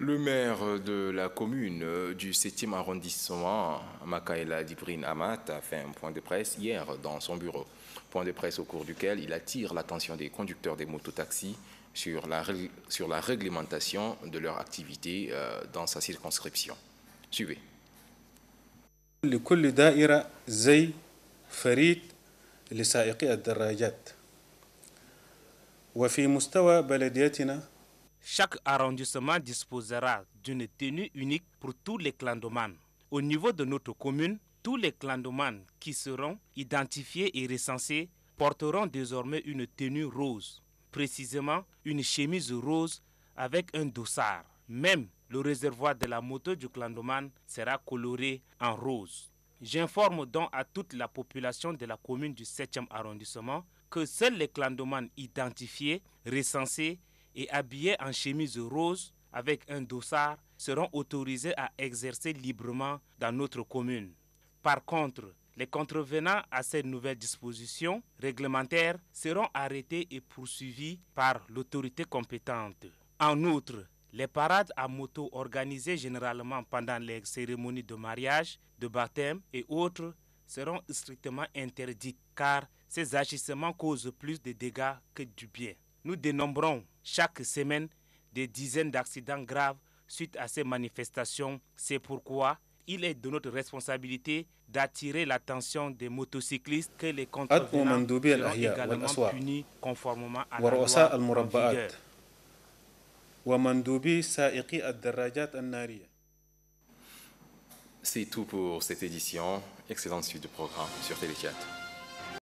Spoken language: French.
Le maire de la commune euh, du 7e arrondissement, Makaela Dibrine Amat, a fait un point de presse hier dans son bureau. Point de presse au cours duquel il attire l'attention des conducteurs des mototaxis sur la, sur la réglementation de leur activité euh, dans sa circonscription. Suivez. مستوى chaque arrondissement disposera d'une tenue unique pour tous les clandomanes. Au niveau de notre commune, tous les clandomanes qui seront identifiés et recensés porteront désormais une tenue rose, précisément une chemise rose avec un dossard. Même le réservoir de la moto du clandoman sera coloré en rose. J'informe donc à toute la population de la commune du 7e arrondissement que seuls les clandomanes identifiés, recensés et habillés en chemise rose avec un dossard seront autorisés à exercer librement dans notre commune. Par contre, les contrevenants à ces nouvelles dispositions réglementaires seront arrêtés et poursuivis par l'autorité compétente. En outre, les parades à moto organisées généralement pendant les cérémonies de mariage, de baptême et autres seront strictement interdites car ces agissements causent plus de dégâts que du bien. Nous dénombrons chaque semaine des dizaines d'accidents graves suite à ces manifestations. C'est pourquoi il est de notre responsabilité d'attirer l'attention des motocyclistes que les contrevenants sont également punis conformément à la loi C'est tout pour cette édition. Excellente suite de programme sur Téléchat.